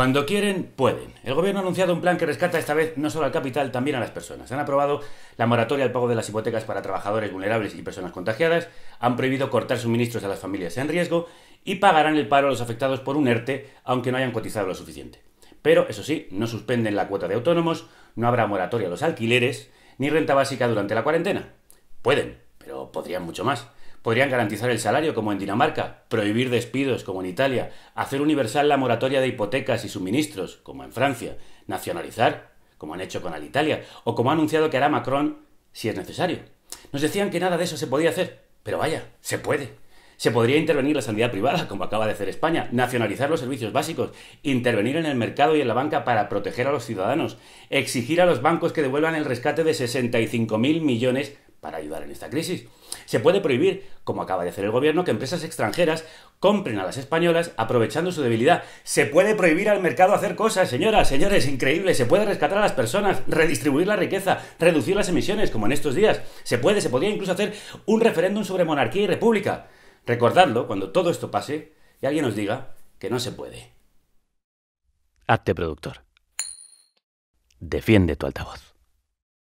Cuando quieren, pueden. El gobierno ha anunciado un plan que rescata esta vez no solo al capital, también a las personas. Han aprobado la moratoria al pago de las hipotecas para trabajadores vulnerables y personas contagiadas, han prohibido cortar suministros a las familias en riesgo y pagarán el paro a los afectados por un ERTE, aunque no hayan cotizado lo suficiente. Pero, eso sí, no suspenden la cuota de autónomos, no habrá moratoria a los alquileres, ni renta básica durante la cuarentena. Pueden, pero podrían mucho más. Podrían garantizar el salario, como en Dinamarca, prohibir despidos, como en Italia, hacer universal la moratoria de hipotecas y suministros, como en Francia, nacionalizar, como han hecho con Alitalia, o como ha anunciado que hará Macron si es necesario. Nos decían que nada de eso se podía hacer, pero vaya, se puede. Se podría intervenir la sanidad privada, como acaba de hacer España, nacionalizar los servicios básicos, intervenir en el mercado y en la banca para proteger a los ciudadanos, exigir a los bancos que devuelvan el rescate de 65.000 millones para ayudar en esta crisis. Se puede prohibir, como acaba de hacer el gobierno, que empresas extranjeras compren a las españolas aprovechando su debilidad. Se puede prohibir al mercado hacer cosas, señoras, señores, increíble. Se puede rescatar a las personas, redistribuir la riqueza, reducir las emisiones, como en estos días. Se puede, se podría incluso hacer un referéndum sobre monarquía y república. Recordadlo cuando todo esto pase y alguien os diga que no se puede. Acte productor. Defiende tu altavoz.